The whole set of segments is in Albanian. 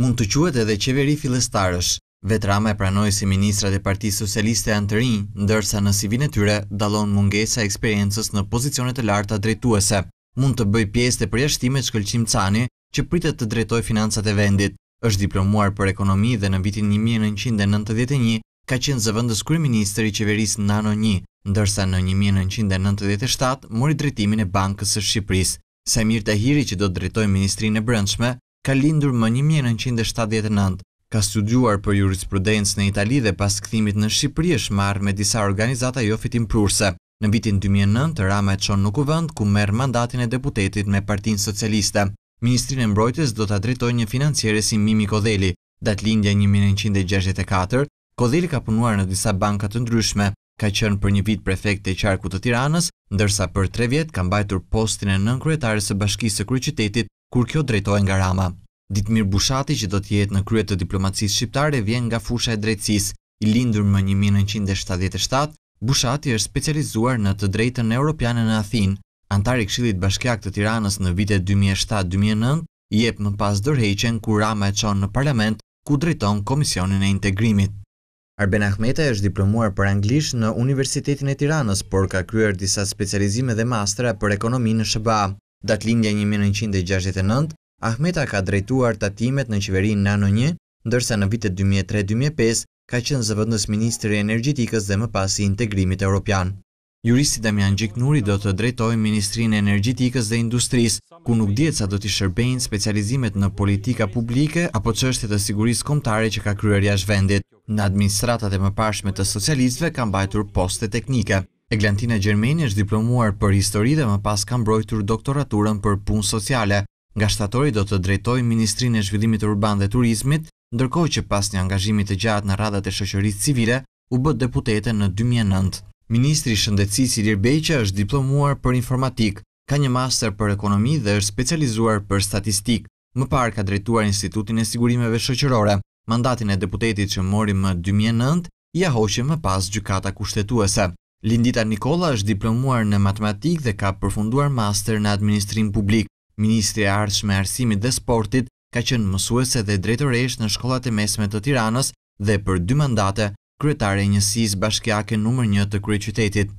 mund të quhet edhe qeveri fillestarësh. Vetrama e pranoi si ministrat e Partisë Socialiste anë të ndërsa në sivin e tyre dallon mungesa e eksperiencës në pozicione të larta drejtuese. Mund të bëj pjesë të përjashtimit Shkëlqim Cani, që pritet të drejtoj financat e vendit. Është diplomuar për ekonomi dhe në vitin 1991 ka qenë zëvendës kryeministri i qeverisë Nano 1, ndërsa në 1997 mori drejtimin e Bankës së Shqipërisë. Samir Tahiri që do të drejtojë Ministrinë e Brendshme ka lindur më 1979, ka studuar për jurisprudencë në Itali dhe pas këthimit në Shqipëri është marrë me disa organizata jo fitim prurse. Në vitin 2009, Rama e qonë nuk u vënd ku merë mandatin e deputetit me partin socialiste. Ministrin e mbrojtës do të drejtoj një financiere si Mimi Kodheli. Datë lindja 1964, Kodheli ka punuar në disa bankat të ndryshme, ka qënë për një vit prefekt e qarku të tiranës, ndërsa për tre vjet kam bajtur postin e nënkryetare së bashkisë e qytetit, kur kjo drejtoj nga Rama. Ditmir Bushati që do të jetë në krye të diplomacisë shqiptare vjen nga fusha e drejtësisë. I lindur më 1977, Bushati është specializuar në të drejtën europiane në Athinë. Antar i Këshillit Bashkiak të Tiranës në vitet 2007-2009 i jep më pas dorëheqjen kur Rama e çon në parlament ku drejton Komisionin e Integrimit. Arben Ahmeta është diplomuar për anglisht në Universitetin e Tiranës, por ka kryer disa specializime dhe mastra për ekonomi në SBA. Datë lindja 1969, Ahmeta ka drejtuar tatimet në qeverin Nano 1, ndërsa në vitet 2003-2005 ka qenë zëvëndës Ministri Energjitikës dhe më pasi integrimit Europian. Juristi Damian Gjiknuri do të drejtoj e Energjitikës dhe Industrisë, ku nuk djetë sa do t'i shërbejnë specializimet në politika publike apo është e sigurisë komtare që ka kryer jashtë vendit. Në administratat e më pashme të socialistve kam bajtur poste teknike. Eglantina Gjermeni është diplomuar për histori dhe më pas kam brojtur doktoraturën për punë sociale, Nga shtatori do të drejtoj Ministrinë e Zhvillimit Urban dhe Turizmit, ndërkohë që pas një angazhimit të gjatë në radhët e shoqërisë civile, u bë deputete në 2009. Ministri i Shëndetësisë Ilir Beqa është diplomuar për informatik, ka një master për ekonomi dhe është specializuar për statistikë. Më parë ka drejtuar Institutin e Sigurimeve Shoqërore. Mandatin e deputetit që mori më 2009 ia hoqi më pas gjykata kushtetuese. Lindita Nikola është diplomuar në matematikë dhe ka përfunduar master në administrim publik. Ministri e Arshme Arsimit dhe Sportit ka qenë mësuese dhe drejtoresh në shkollat e mesme të Tiranës dhe për dy mandate kryetare e njësis bashkjake nëmër një të krye qytetit.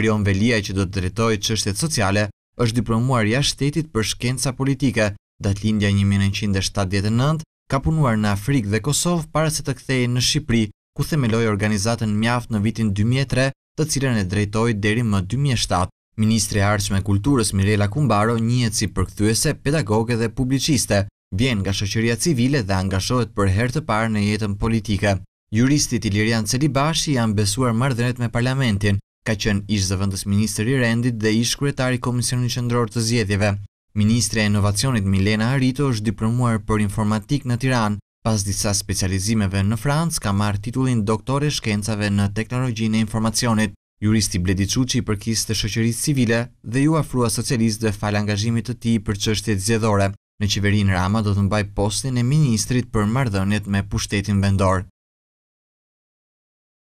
Erion Velia që do të drejtoj qështet sociale është diplomuar ja shtetit për shkenca politike, datë lindja 1979, ka punuar në Afrikë dhe Kosovë para se të kthejë në Shqipëri, ku themeloi organizatën Mjaft në vitin 2003, të cilën e drejtoi deri më 2007. Ministre Arqme Kulturës Mirela Kumbaro njët si përkthyese pedagoge dhe publiciste, vjen nga shëqëria civile dhe angashohet për herë të parë në jetën politike. Juristit Ilirian Celibashi janë besuar mardhenet me parlamentin, ka qënë ish zëvëndës i Rendit dhe ish kretari Komisioni Qëndror të Zjedjeve. Ministre e Inovacionit Milena Arito është diplomuar për informatik në Tiran, pas disa specializimeve në Francë ka marë titullin doktore shkencave në teknologjin e informacionit. Juristi Bledi Quqi i përkisë të shëqërisë civile dhe ju afrua socialist dhe falë angazhimit të ti për qështjet zjedhore. Në qeverin Rama do të mbaj postin e ministrit për mardhënjet me pushtetin vendor.